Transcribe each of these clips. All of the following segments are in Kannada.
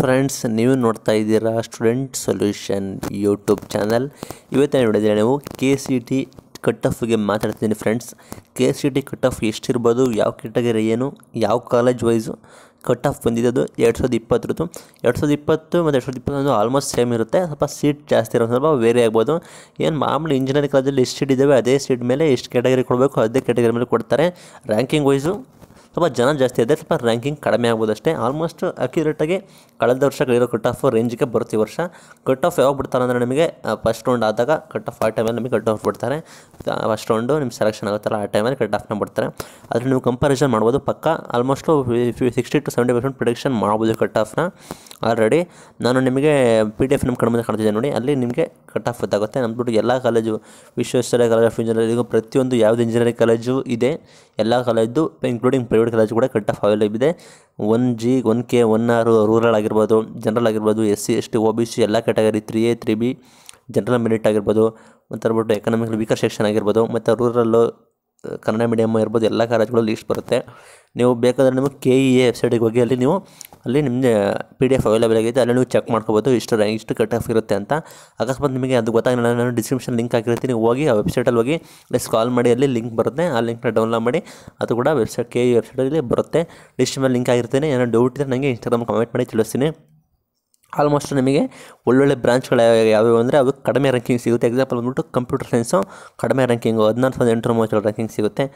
ಫ್ರೆಂಡ್ಸ್ ನೀವು ನೋಡ್ತಾ ಇದ್ದೀರಾ ಸ್ಟೂಡೆಂಟ್ ಸೊಲ್ಯೂಷನ್ ಯೂಟ್ಯೂಬ್ ಚಾನಲ್ ನಾನು ನೋಡಿದರೆ ನೀವು ಕೆ ಸಿ ಟಿ ಕಟ್ ಮಾತಾಡ್ತೀನಿ friends K C T cut off ಎಷ್ಟಿರ್ಬೋದು ಯಾವ ಕೆಟಗರಿ ಏನು ಯಾವ ಕಾಲೇಜ್ ವೈಸು ಕಟ್ ಆಫ್ ಬಂದಿದ್ದು ಎರಡು ಸಾವಿರದ ಇಪ್ಪತ್ತರದ್ದು ಎರಡು ಸಾವಿರದ ಇಪ್ಪತ್ತು ಮತ್ತು ಎರಡು ಸಾವಿರದ ಇಪ್ಪತ್ತೊಂದು ಆಲ್ಮೋಸ್ಟ್ ಸೇಮ್ ಇರುತ್ತೆ ಸ್ವಲ್ಪ ಸೀಟ್ ಜಾಸ್ತಿ ಇರೋ ಸ್ವಲ್ಪ ವೇರಿ ಆಗ್ಬೋದು ಏನು ಮಾಮೂಲಿ ಇಂಜಿನಿಯರಿಂಗ್ ಕಾಲೇಜಲ್ಲಿ ಎಷ್ಟು ಸೀಟ್ ಇದ್ದಾವೆ ಅದೇ ಸೀಟ್ ಮೇಲೆ ಎಷ್ಟು ಕ್ಯಾಟಗರಿ ಕೊಡಬೇಕು ಅದೇ ಕ್ಯಾಟಗರಿ ಮೇಲೆ ಕೊಡ್ತಾರೆ ರ್ಯಾಂಕಿಂಗ್ ವೈಸು ಸ್ವಲ್ಪ ಜನ ಜಾಸ್ತಿ ಇದೆ ಸ್ವಲ್ಪ ರ್ಯಾಂಕಿಂಗ್ ಕಡಿಮೆ ಆಗ್ಬೋದಷ್ಟೇ ಆಲ್ಮೋಸ್ಟ್ ಅಕ್ಯುರೇಟಾಗಿ ಕಳೆದ ವರ್ಷ ಕಟ್ ಆಫ್ ರೇಂಜ್ಗೆ ಬರುತ್ತೆ ಈ ವರ್ಷ ಕಟ್ ಆಫ್ ಯಾವಾಗ ಬಿಡ್ತಾರೆ ಅಂದರೆ ನಿಮಗೆ ಫಸ್ಟ್ ರೌಂಡ್ ಆದಾಗ ಕಟ್ ಆಫ್ ಆ ಟೈಮಲ್ಲಿ ನಿಮಗೆ ಕಟ್ ಆಫ್ ಬಿಡ್ತಾರೆ ಫಸ್ಟ್ ರೌಂಡು ನಿಮ್ಮ ಸೆಲೆಕ್ಷನ್ ಆಗುತ್ತಲ್ಲ ಆ ಟೈಮಲ್ಲಿ ಕಟ್ ಆಫ್ನ ಬಿಡ್ತಾರೆ ಆದರೆ ನೀವು ಕಂಪಾರಿಸನ್ ಮಾಡ್ಬೋದು ಪಕ್ಕ almost sixty to seventy percent prediction ಮಾಡ್ಬೋದು ಕಟ್ ಆಫ್ನ ಆಲ್ರೆಡಿ ನಾನು ನಿಮಗೆ ಪಿ ಡಿ ಎಫ್ ನಿಮ್ಮ ಮುಂದೆ ಕಾಣ್ತಿದ್ದೆ ನೋಡಿ ಅಲ್ಲಿ ನಿಮಗೆ ಕಟ್ ಆಫ್ ಗೊತ್ತಾಗುತ್ತೆ ನಮ್ಮ ಬಿಟ್ಟು ಎಲ್ಲ college Visvesvaraya college of engineering ಪ್ರತಿಯೊಂದು ಯಾವುದೇ ಇಂಜಿನಿಯರಿಂಗ್ ಕಾಲೇಜು ಇದೆ ಎಲ್ಲ ಕಾಲೇಜು ಇನ್ಕ್ಲೂಡಿಂಗ್ ಪ್ರೈವೇಟ್ ಕಾಲೇಜು ಕೂಡ ಕಟ್ ಆಫ್ ಅವೈಲೇಬಲ್ ಇದೆ one G one K one ಆರು ರೂರಲ್ ಆಗಿರ್ಬೋದು ಜನರಲ್ ಆಗಿರ್ಬೋದು S C S T O B C ಎಲ್ಲ category three A three B general merit ಆಗಿರ್ಬೋದು ಮತ್ತು ಅಂದ್ಬಿಟ್ಟು ಎಕನಾಮಿಕ್ ವೀಕರ್ ಸೆಕ್ಷನ್ ಆಗಿರ್ಬೋದು ಮತ್ತು ರೂರಲ್ಲು ಕನ್ನಡ ಮೀಡಿಯಮ್ ಇರ್ಬೋದು ಎಲ್ಲ ಕಾಲೇಜುಗಳು ಲೀಸ್ಟ್ ಬರುತ್ತೆ ನೀವು ಬೇಕಾದರೆ ನಿಮಗೆ ಕೆ ಇ e ಎ ವೆಬ್ಸೈಟಿಗೆ ಹೋಗಿ ಅಲ್ಲಿ ನೀವು ಅಲ್ಲಿ ನಿಮಗೆ ಪಿ ಡಿ ಎಫ್ ಅವೈಲೇಬಲ್ ಆಗಿದೆ ಅಲ್ಲಿ ನೀವು ಚೆಕ್ ಮಾಡ್ಕೋಬೋದು ಇಷ್ಟು ಇಷ್ಟು ಕಟ್ ಆಫ್ ಇರುತ್ತೆ ಅಂತ ಅಕಸ್ಮಾತ್ ನಿಮಗೆ ಅದು ಗೊತ್ತಾಗಿಲ್ಲ ನಾನು ಡಿಸ್ಕ್ರಿಪ್ಷನ್ ಲಿಂಕ್ ಹಾಕಿರ್ತೀನಿ ಹೋಗಿ ಆ ವೆಬ್ಸೈಟಲ್ಲಿ ಹೋಗಿ ಪ್ಲಸ್ ಕಾಲ್ ಮಾಡಿ ಅಲ್ಲಿ ಲಿಂಕ್ ಬರುತ್ತೆ ಆ ಲಿಂಕ್ನ ಡೌನ್ಲೋಡ್ ಮಾಡಿ ಅದು ಕೂಡ ವೆಬ್ಸೈಟ್ ಕೆ ವೆಬ್ಸೈಟಲ್ಲಿ ಬರುತ್ತೆ ಡಿಸ್ಕ್ರಿಪ್ಷನ್ ಲಿಂಕ್ ಆಗಿರ್ತೀನಿ ಏನೋ ಡೌಟ್ ಇದ್ದರೆ ನನಗೆ ಇನ್ಸ್ಟಾಗ್ರಾಮ್ ಕಮೆಂಟ್ ಮಾಡಿ ತಿಳಿಸ್ತೀನಿ ಆಲ್ಮೋಸ್ಟ್ ನಿಮಗೆ ಒಳ್ಳೊಳ್ಳೆ ಬ್ರಾಂಚ್ಗಳು ಯಾವ್ಯಾವ ಅಂದರೆ ಅದು ಕಡಿಮೆ ರ್ಯಾಂಕಿಂಗ್ ಸಿಗುತ್ತೆ ಎಕ್ಸಾಂಪಲ್ ಬಂದ್ಬಿಟ್ಟು ಕಂಪ್ಯೂಟರ್ ಸೈನ್ಸು ಕಡಿಮೆ ರ್ಯಾಂಕಿಂಗು ಹದಿನಾರು ಸಾವಿರದ ಎಂಟುನೂರ ಮೂವತ್ತೇಳು ರ್ಯಾಂಕಿಂಗ್ ಸಿಗುತ್ತೆ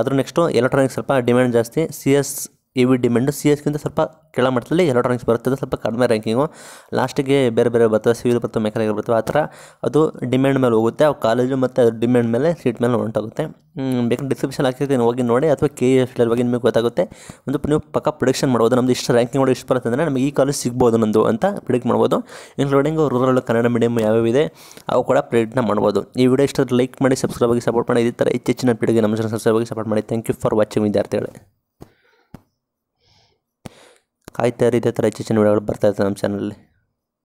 ಅದ್ರ ನೆಕ್ಸ್ಟು ಎಲೆಕ್ಟ್ರಾನಿಕ್ಸ್ ಸ್ವಲ್ಪ ಡಿಮ್ಯಾಂಡ್ ಜಾಸ್ತಿ C S E V demand C ಎಸ್ಗಿಂತ ಸ್ವಲ್ಪ ಕೆಳ ಮಟ್ಟದಲ್ಲಿ ಎಲೆಕ್ಟ್ರಾನಿಕ್ಸ್ ಬರ್ತದೆ ಸ್ವಲ್ಪ ಕಡಿಮೆ ರ್ಯಾಂಕಿಂಗು ಲಾಸ್ಟಿಗೆ ಬೇರೆ ಬೇರೆ ಸಿ ಸಿವಿಲ್ ಬರ್ತವೆ ಮೆಕ್ಯಾನಿಕಲ್ ಬರ್ತವೆ ಆ ಥರ ಅದು ಡಿಮ್ಯಾಂಡ್ ಮೇಲೆ ಹೋಗುತ್ತೆ ಆ ಕಾಲೇಜು ಮತ್ತು ಅದು ಡಿಮ್ಯಾಂಡ್ ಮೇಲೆ ಸೀಟ್ ಮೇಲೆ ಹೊಂಟೋಗುತ್ತೆ ಬೇಕಾದ್ರೆ ಡಿಸ್ಕ್ರಿಪ್ಷನ್ ಹಾಕಿರ್ತೀನಿ ಹೋಗಿ ನೋಡಿ ಅಥವಾ ಕೆ ಎಫ್ ಎಲ್ ಬಗ್ಗೆ ನಿಮಗೆ ಗೊತ್ತಾಗುತ್ತೆ ಒಂದು ನೀವು ಪಕ್ಕ ಪ್ರಿಡಿಕ್ಷನ್ ಮಾಡ್ಬೋದು ನಮ್ದು ಇಷ್ಟು ರ್ಯಾಂಕಿಂಗ್ ನೋಡಿ ಇಷ್ಟು ಬರುತ್ತೆ ಅಂದರೆ ನಮಗೆ ಈ ಕಾಲೇಜ್ ಸಿಗ್ಬೋದು ನಂದು ಅಂತ ಪ್ರಿಡಿಕ್ಟ್ ಮಾಡ್ಬೋದು ಇನ್ಕ್ಲೂಡಿಂಗ್ ರೂರಲ್ ಕನ್ನಡ ಮೀಡಿಯಮ್ ಯಾವ್ಯಾವಿದೆ ಅವು ಕೂಡ ಪ್ರಿಡಿಕ್ಟ್ನ ಮಾಡ್ಬೋದು ಈ ವಿಡಿಯೋ ಇಷ್ಟು ಲೈಕ್ ಮಾಡಿ ಸಬ್ಸ್ಕ್ರೈಬ್ ಆಗಿ ಸಪೋರ್ಟ್ ಮಾಡಿ ಈ ಥರ ಹೆಚ್ಚಿನ ಪೀಳಿಗೆ ನಮ್ಮ ಜನ ಸಬ್ಸ್ಕ್ರೈಬ್ ಆಗಿ ಸಪೋರ್ಟ್ ಮಾಡಿ ಥ್ಯಾಂಕ್ ಯು ಫಾರ್ ವಾಚಿಂಗ್ ವಿದ್ಯಾರ್ಥಿಗಳೇ ಕಾಯ್ತಾ ಇರಿ ಇದೇ ಥರ ಹೆಚ್ಚು ಹೆಚ್ಚಿನ ವಿಡಿಯೋಗಳು ಬರ್ತಾ ನಮ್ಮ ಚಾನಲಲ್ಲಿ